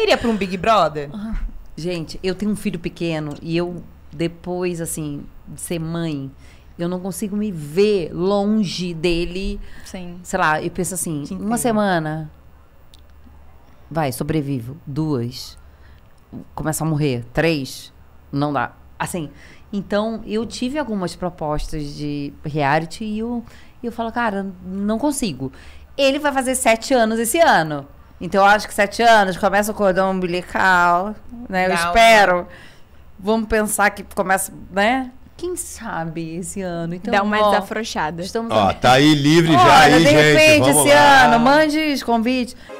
Seria iria para um Big Brother? Ah. Gente, eu tenho um filho pequeno e eu, depois, assim, de ser mãe, eu não consigo me ver longe dele. Sim. Sei lá, eu penso assim, uma entendo. semana. Vai, sobrevivo. Duas. Começa a morrer. Três. Não dá. Assim, então eu tive algumas propostas de reality e eu, eu falo, cara, não consigo. Ele vai fazer sete anos esse ano. Então, eu acho que sete anos começa o cordão umbilical, né? Eu espero. Vamos pensar que começa, né? Quem sabe esse ano? Então, Dá uma ó, desafrouxada. Estamos ó, a... tá aí livre Olha, já aí, de gente. De repente, esse lá. ano, mande convite.